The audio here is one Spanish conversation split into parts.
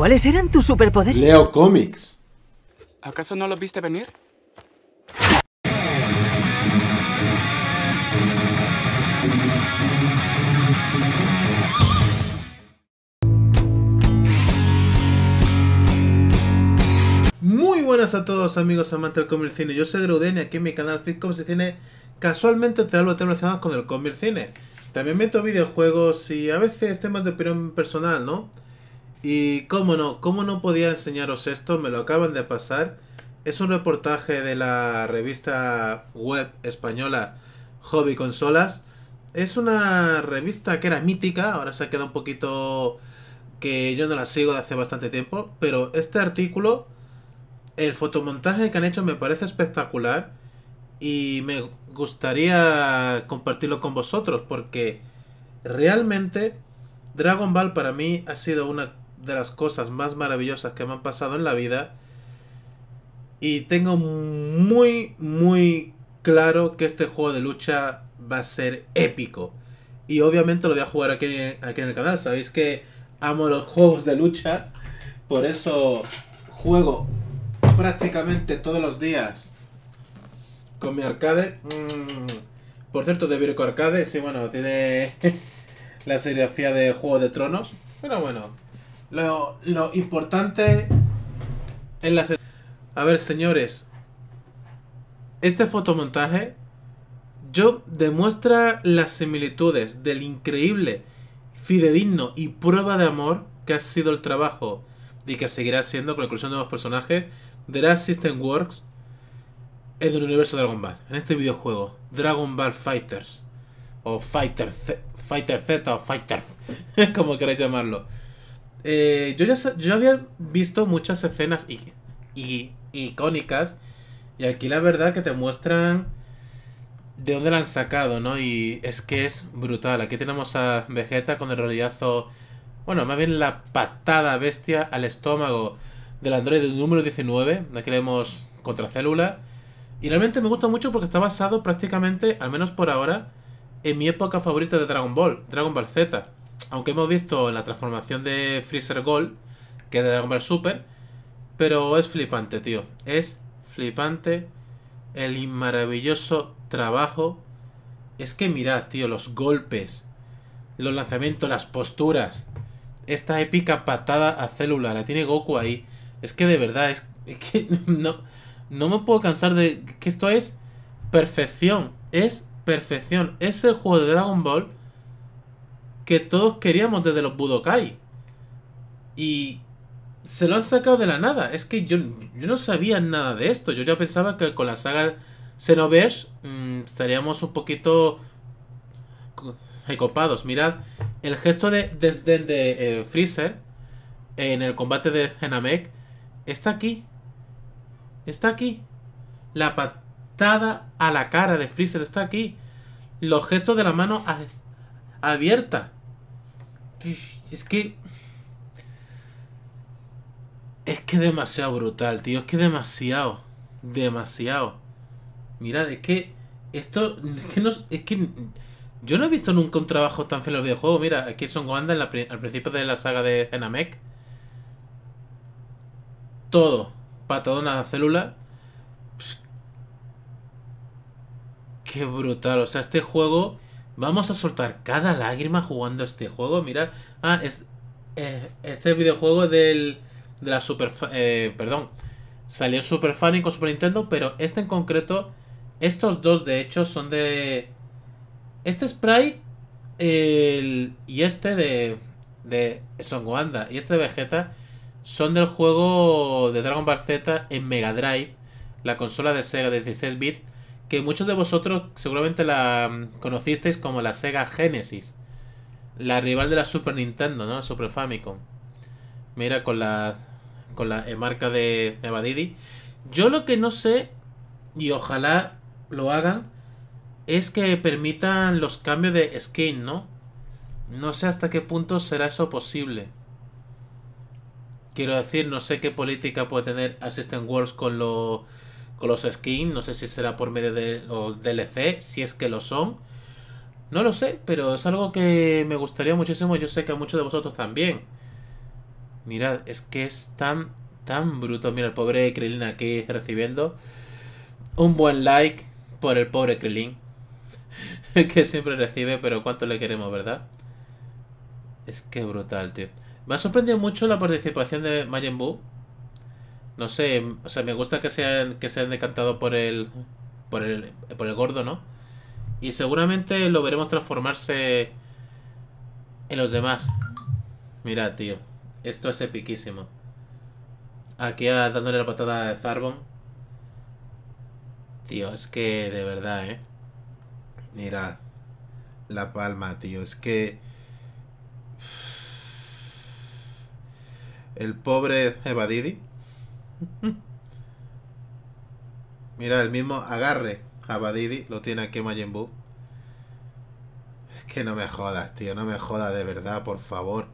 ¿Cuáles eran tus superpoderes? Leo Comics ¿Acaso no los viste venir? Muy buenas a todos amigos amantes del cómic cine, yo soy Greuden y aquí en mi canal Fitcoms y Cine casualmente te hablo de temas relacionados con el cómic cine. También meto videojuegos y a veces temas de opinión personal, ¿no? Y cómo no, cómo no podía enseñaros esto, me lo acaban de pasar. Es un reportaje de la revista web española Hobby Consolas. Es una revista que era mítica, ahora se ha quedado un poquito que yo no la sigo de hace bastante tiempo, pero este artículo, el fotomontaje que han hecho me parece espectacular y me gustaría compartirlo con vosotros porque realmente Dragon Ball para mí ha sido una de las cosas más maravillosas que me han pasado en la vida. Y tengo muy, muy claro que este juego de lucha va a ser épico. Y obviamente lo voy a jugar aquí, aquí en el canal. Sabéis que amo los juegos de lucha. Por eso juego prácticamente todos los días con mi arcade. Mm. Por cierto, de Virgo Arcade, sí, bueno, tiene la serie de Juego de Tronos. Pero bueno, lo, lo importante es la... A ver, señores. Este fotomontaje yo demuestra las similitudes del increíble, fidedigno y prueba de amor que ha sido el trabajo y que seguirá siendo con la inclusión de nuevos personajes de Dark System Works en el universo de Dragon Ball, en este videojuego, Dragon Ball Fighters o Fighter Z, Fighter Z o Fighters, como queráis llamarlo. Eh, yo ya yo había visto muchas escenas y, y, icónicas y aquí la verdad que te muestran de dónde la han sacado, ¿no? Y es que es brutal. Aquí tenemos a Vegeta con el rodillazo, bueno, más bien la patada bestia al estómago del androide número 19, aquí contra célula. Y realmente me gusta mucho porque está basado prácticamente, al menos por ahora, en mi época favorita de Dragon Ball, Dragon Ball Z aunque hemos visto la transformación de Freezer Gold, que es de Dragon Ball Super, pero es flipante, tío. Es flipante el maravilloso trabajo. Es que mirad, tío, los golpes, los lanzamientos, las posturas. Esta épica patada a célula, la tiene Goku ahí. Es que de verdad, es, que no, no me puedo cansar de que esto es perfección. Es perfección. Es el juego de Dragon Ball que todos queríamos desde los Budokai. Y se lo han sacado de la nada. Es que yo, yo no sabía nada de esto. Yo ya pensaba que con la saga Xenoverse mm, estaríamos un poquito ecopados Mirad el gesto de desde de eh, Freezer en el combate de Henamek Está aquí. Está aquí. La patada a la cara de Freezer está aquí. Los gestos de la mano abierta. Es que. Es que demasiado brutal, tío. Es que demasiado. Demasiado. Mirad, es que. Esto. Es que no. Es que. Yo no he visto nunca un trabajo tan feo en los videojuegos. Mira, aquí son Wanda al principio de la saga de Enamek. Todo. Patadona a célula. qué brutal. O sea, este juego Vamos a soltar cada lágrima jugando este juego. Mira, ah, es, eh, este videojuego del, de la Super... Eh, perdón, salió Super con Super Nintendo, pero este en concreto, estos dos de hecho son de... Este sprite y este de, de Son wanda y este de Vegeta son del juego de Dragon Ball Z en Mega Drive, la consola de Sega de 16 bits que muchos de vosotros seguramente la mm, conocisteis como la Sega Genesis, la rival de la Super Nintendo, ¿no? Super Famicom. Mira, con la, con la eh, marca de Evadidi. Yo lo que no sé, y ojalá lo hagan, es que permitan los cambios de skin, ¿no? No sé hasta qué punto será eso posible. Quiero decir, no sé qué política puede tener Assistant Wars con lo con los skins. No sé si será por medio de los DLC, si es que lo son. No lo sé, pero es algo que me gustaría muchísimo. Yo sé que a muchos de vosotros también. Mirad, es que es tan, tan bruto. Mira, el pobre Krilin aquí recibiendo un buen like por el pobre Krilin que siempre recibe, pero cuánto le queremos, ¿verdad? Es que brutal, tío. Me ha sorprendido mucho la participación de Majin no sé, o sea, me gusta que sean que sean han decantado por el, por el por el gordo, ¿no? Y seguramente lo veremos transformarse en los demás. Mira, tío, esto es epiquísimo. Aquí dándole la patada a Zarbon. Tío, es que de verdad, ¿eh? Mira, la palma, tío, es que... El pobre Evadidi Mira, el mismo agarre a Badidi lo tiene aquí Majin Buu. Es que no me jodas, tío, no me jodas de verdad, por favor.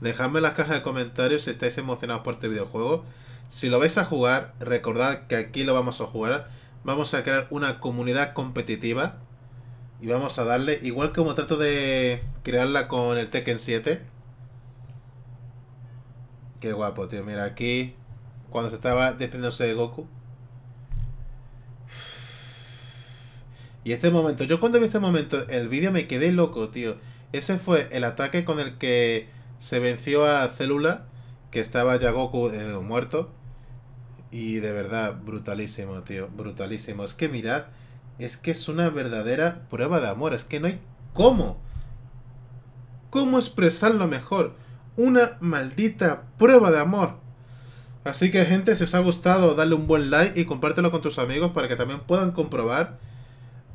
Dejadme en las cajas de comentarios si estáis emocionados por este videojuego. Si lo vais a jugar, recordad que aquí lo vamos a jugar. Vamos a crear una comunidad competitiva. Y vamos a darle, igual que como trato de crearla con el Tekken 7. Qué guapo, tío. Mira aquí cuando se estaba defendiéndose de Goku. Y este momento, yo cuando vi este momento, el vídeo me quedé loco, tío. Ese fue el ataque con el que se venció a Célula, que estaba ya Goku eh, muerto. Y de verdad, brutalísimo, tío, brutalísimo. Es que mirad, es que es una verdadera prueba de amor, es que no hay cómo. ¿Cómo expresarlo mejor? Una maldita prueba de amor. Así que gente, si os ha gustado, dale un buen like y compártelo con tus amigos para que también puedan comprobar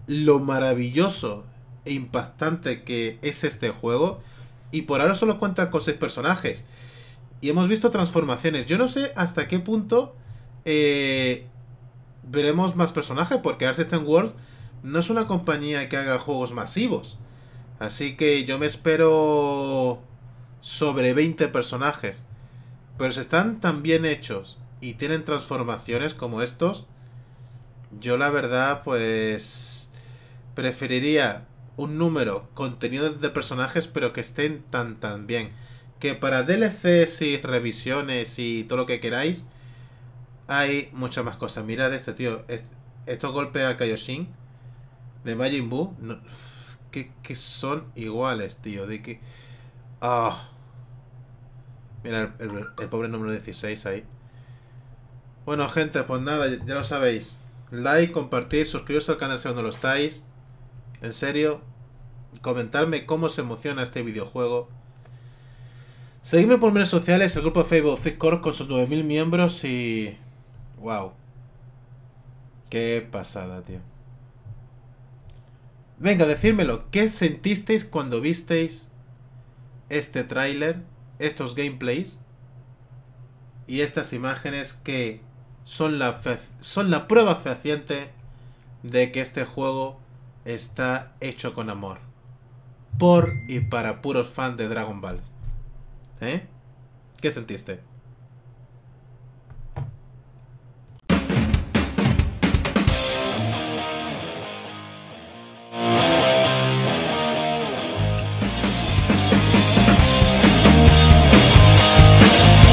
lo maravilloso e impactante que es este juego. Y por ahora solo cuenta con 6 personajes. Y hemos visto transformaciones. Yo no sé hasta qué punto eh, veremos más personajes, porque Art World no es una compañía que haga juegos masivos. Así que yo me espero sobre 20 personajes. Pero si están tan bien hechos y tienen transformaciones como estos, yo la verdad pues preferiría un número contenido de personajes pero que estén tan tan bien. Que para DLCs y revisiones y todo lo que queráis, hay muchas más cosas. Mirad este tío, estos golpes a Kaioshin de Majin Buu, que, son iguales, tío. De que... ah Mira el, pobre número 16 ahí. Bueno, gente, pues nada, ya, lo sabéis. Like, compartir, suscribiros al canal si aún no lo estáis. En serio, comentarme cómo se emociona este videojuego. Seguidme por redes sociales, el grupo de Facebook Discord con sus 9000 miembros y... ¡Wow! ¡Qué pasada, tío! Venga, decírmelo, ¿qué sentisteis cuando visteis este tráiler? estos gameplays y estas imágenes que son la, son la prueba fehaciente de que este juego está hecho con amor. Por y para puros fans de Dragon Ball. ¿Eh? ¿Qué sentiste?